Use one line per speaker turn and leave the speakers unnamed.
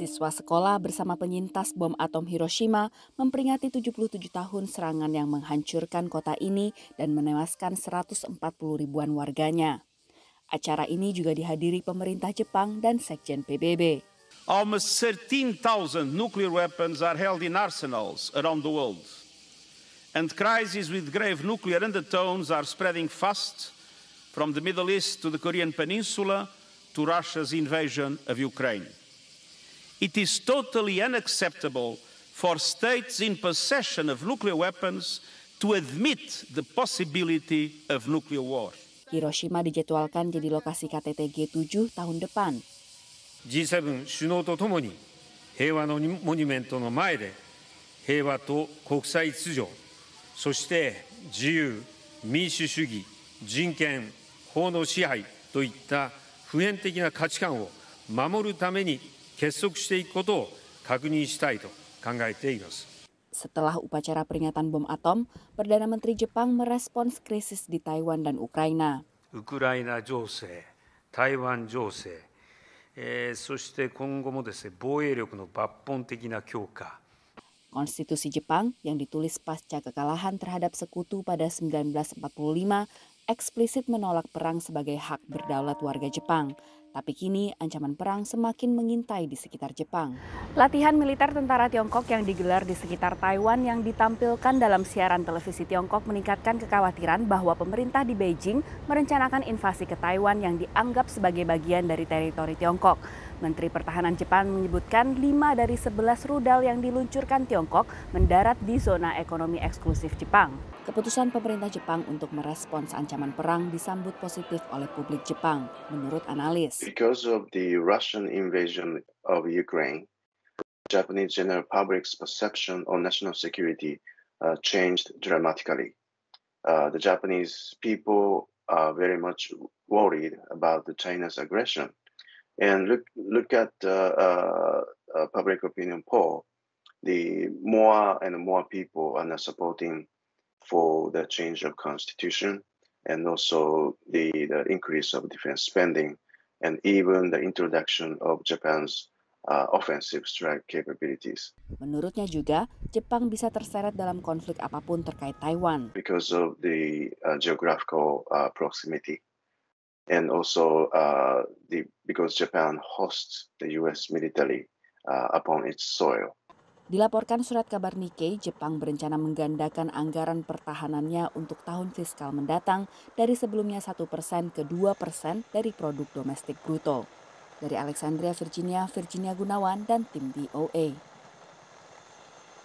Siswa sekolah bersama penyintas bom atom Hiroshima memperingati 77 tahun serangan yang menghancurkan kota ini dan menewaskan 140 ribuan warganya. Acara ini juga dihadiri pemerintah Jepang dan Sekjen PBB.
Almost 13,000 nuclear weapons are held in arsenals around the world. And crises with grave nuclear undertones are spreading fast from the Middle East to the Korean Peninsula to Russia's invasion of Ukraine. It is totally unacceptable for states in possession of nuclear weapons to admit the possibility of nuclear
war. Hiroshima dijadwalkan jadi lokasi KTT G7 tahun depan.
G7 首脳とともに平和のモニュメントの前で平和と国際秩序、そして自由、民主主義、人権、法の支配といった普遍的な価値観を守るために結束していくことを確認したいと考えています。
Setelah upacara peringatan bom atom, Perdana Menteri Jepang merespons krisis di Taiwan dan Ukraina.
Ukraina Taiwan, eh,
Konstitusi Jepang yang ditulis pasca kekalahan terhadap sekutu pada 1945 eksplisit menolak perang sebagai hak berdaulat warga Jepang tapi kini ancaman perang semakin mengintai di sekitar Jepang. Latihan militer tentara Tiongkok yang digelar di sekitar Taiwan yang ditampilkan dalam siaran televisi Tiongkok meningkatkan kekhawatiran bahwa pemerintah di Beijing merencanakan invasi ke Taiwan yang dianggap sebagai bagian dari teritori Tiongkok. Menteri Pertahanan Jepang menyebutkan 5 dari 11 rudal yang diluncurkan Tiongkok mendarat di zona ekonomi eksklusif Jepang. Keputusan pemerintah Jepang untuk merespons ancaman perang disambut positif oleh publik Jepang, menurut
analis. Because of the Russian invasion of Ukraine, Japanese general public's perception on national security uh, changed dramatically. Uh, the Japanese people are very much worried about the China's aggression. And look, look at uh, uh public opinion poll. The more and more people are now supporting for the change of constitution and also the, the increase of defense spending and even the introduction of Japan's uh, offensive strike capabilities.
Menurutnya juga, Jepang bisa terseret dalam konflik apapun terkait Taiwan.
Because of the uh, geographical uh, proximity and also uh, the because Japan hosts the US militarily uh, upon its soil.
Dilaporkan surat kabar Nikkei, Jepang berencana menggandakan anggaran pertahanannya untuk tahun fiskal mendatang dari sebelumnya 1 persen ke 2 persen dari produk domestik bruto. Dari Alexandria, Virginia, Virginia Gunawan, dan tim DOA.